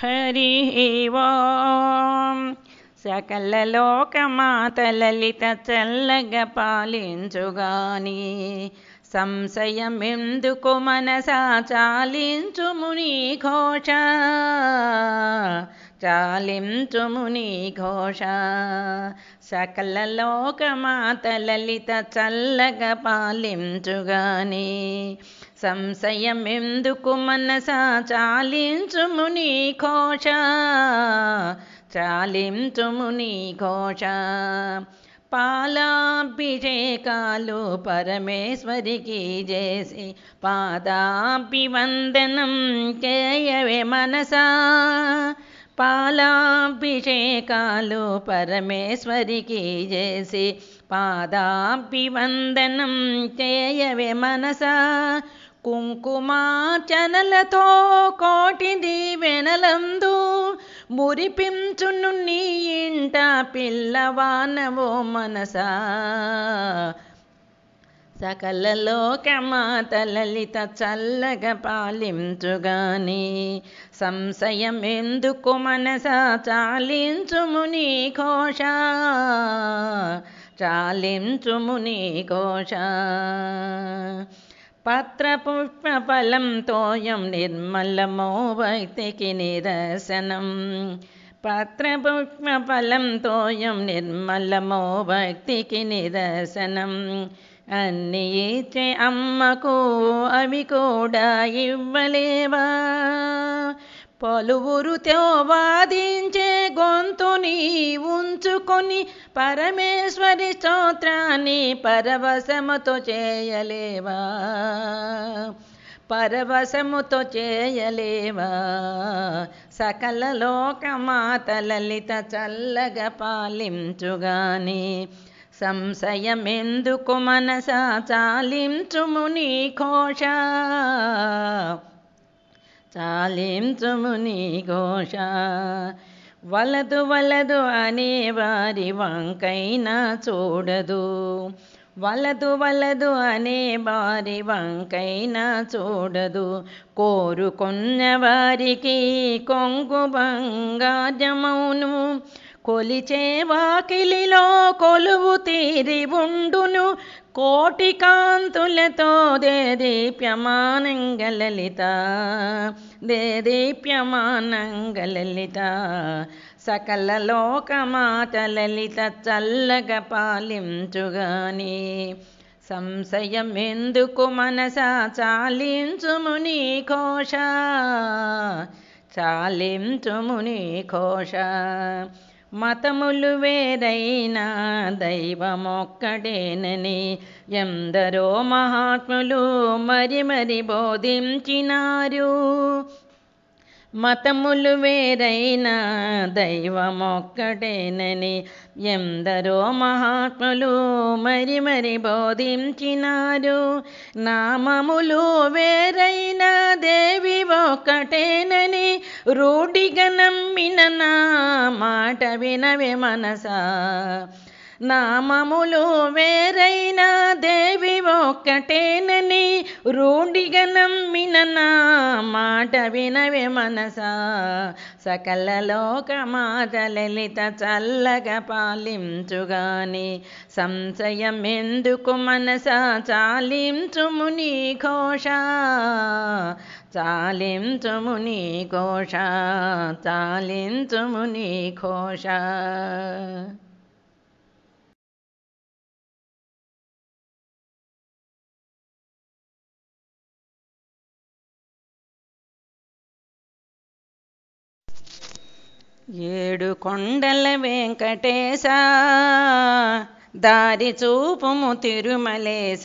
హరి ఓం సకలలోకమాత చల్లగ పాలించుగాని సంశయమెందుకు మనసా చాలించు ముని ఘోష చాలించు ముని ఘోష సకల లోకమాత చల్లగ పాలించుగానే సంశయం ఎందుకు మనసా చాలించుము నీ ఘోష చాలించుము నీ ఘోష పాలాభిషేకాలు పరమేశ్వరికి చేసి వందనం చేయవే మనసా పాలాభిషేకాలు పరమేశ్వరికి చేసి వందనం చేయవే మనసా కుంకుమాచనలతో కోటి దీవెనలందు మురిపించును నీ ఇంట పిల్లవానవో మనసా సకల లోకమాత లలిత చల్లగ పాలించుగాని సంశయం ఎందుకు మనస చాలించుము ఘోష చాలించుముని ఘోష పత్రపుష్పఫలం తోయం నిర్మలమో వైతికి నిరసనం పత్రపుష్పఫలం తోయం నిర్మలమో భక్తికి నిరసనం అన్ని ఇచ్చే అమ్మకు అవి కూడా ఇవ్వలేవా పలువురు తో వాదించే గొంతుని ఉంచుకొని పరమేశ్వరి స్తోత్రాన్ని పరవశముతో చేయలేవా పరవశముతో చేయలేవా సకల లోకమాత లలిత చల్లగా పాలించుగాని సంశయమెందుకు మనసా చాలించుము నీ ఘోష చాలించుము నీ ఘోష వలదు వలదు అనే వారి వంకైనా చూడదు వలదు వలదు అనే వారి వంకైనా చూడదు కోరుకున్న వారికి కొంగు బంగారమౌను కొలిచే వాకిలిలో కొలువు తీరి ఉండును కోటికాంతులతో దేదీప్యమానంగలలిత దేదీప్యమానంగలలిత సకల లోకమాత లలిత చల్లగ పాలించుగాని సంశయం ఎందుకు మనస చాలించుము నీ ఘోష చాలించుము నీ ఘోష మతములు వేరైనా దైవమొక్కడేనని ఎందరో మహాత్ములు మరి మరి బోధించినారు మతములు వేరైనా దైవమొక్కడేనని ఎందరో మహాత్ములు మరి మరి బోధించినారు నామములు వేరైనా దేవి ఒక్కటే రూఢిగా నమ్మిన నా మాట వినవే మనసా నామములు వేరైనా దేవి ఒక్కటేనని రూఢిగా నమ్మిన నా మాట వినవే మనసా సకల లోక మాత లలిత చల్లగా పాలించుగాని సంశయం ఎందుకు మనసా చాలించుము నీ ఘోష చాలించుము నీ ఘోష చాలించుము నీ ఘోష ఏడు కొండల వెంకటేశ దారి చూపుము తిరుమలేశ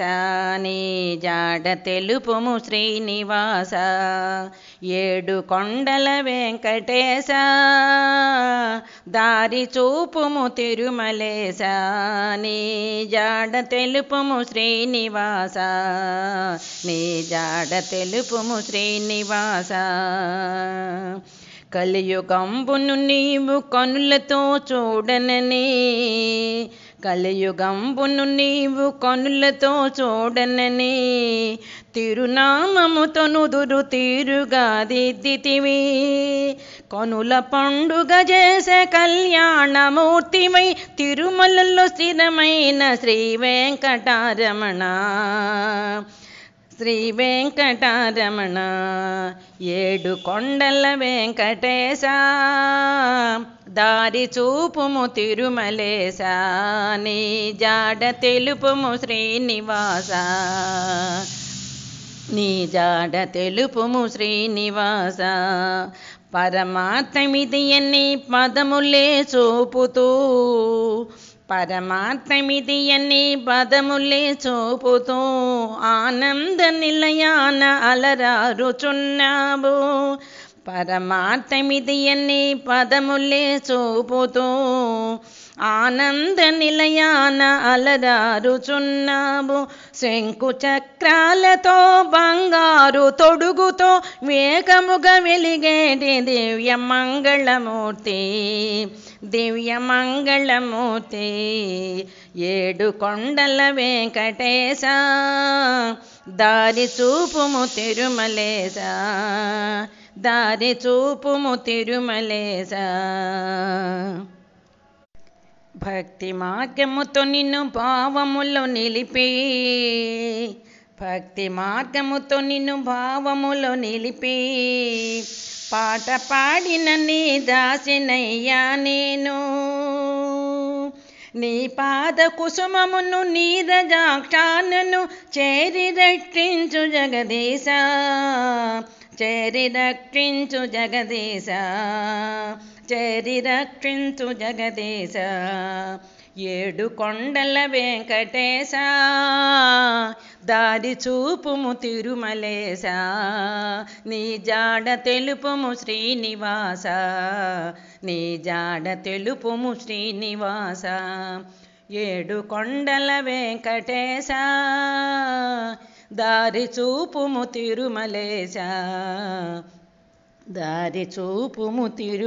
నీ జాడ తెలుపుము శ్రీనివాస ఏడు కొండల వెంకటేశ దారి చూపుము తిరుమలేశ నీ జాడ తెలుపుము శ్రీనివాస నీ జాడ తెలుపుము శ్రీనివాస కలియుగంబును నీవు కనులతో చూడనని కలియుగంబును నీవు కనులతో చూడనని తిరునామముతో నుదురు తీరుగా దిద్దితివి కనుల పండుగ చేసే కళ్యాణమూర్తిమై తిరుమలలో స్థిరమైన శ్రీ వెంకటారమణ శ్రీ వెంకటారమణ ఏడు కొండల వెంకటేశ దారి చూపుము తిరుమలేశ నీ జాడ తెలుపుము శ్రీనివాస నీ జాడ తెలుపుము శ్రీనివాస ఇది ఎన్ని పదములే చూపుతూ పరమాత్మమిది అన్ని పదములే చూపుతూ ఆనంద నిలయాన అలరారుచున్నావు పరమాత్మమిది అన్ని పదములే చూపుతూ ఆనంద నిలయాన అలరారుచున్నావు శంకు చక్రాలతో బంగారు తొడుగుతో వేగముగా వెలిగేటి దివ్య మంగళమూర్తి దివ్య దివ్యమంగళమూర్తి ఏడు కొండల వెంకటేశ దారి చూపుము తిరుమలేశ దారి చూపుము తిరుమలేశ భక్తి మార్గముతో నిన్ను భావములు నిలిపి భక్తి మార్గముతో నిన్ను భావములు నిలిపి పాట పాడిన నీ దాసినయ్యా నేను నీ పాద కుసుమమును నీరజాక్షానను చేరి రక్షించు జగదీశ చేరి రక్షించు జగదీశ చేరి రక్షించు జగదీశ ఏడు కొండల వెంకటేశ దారి చూపుము తిరుమలేశ నీ జాడ తెలుపుము శ్రీనివాస నీ జాడ తెలుపుము శ్రీనివాస ఏడు కొండల వెంకటేశ దారి చూపుము తిరుమలేశ దారి చూపుము తిరుమలేశ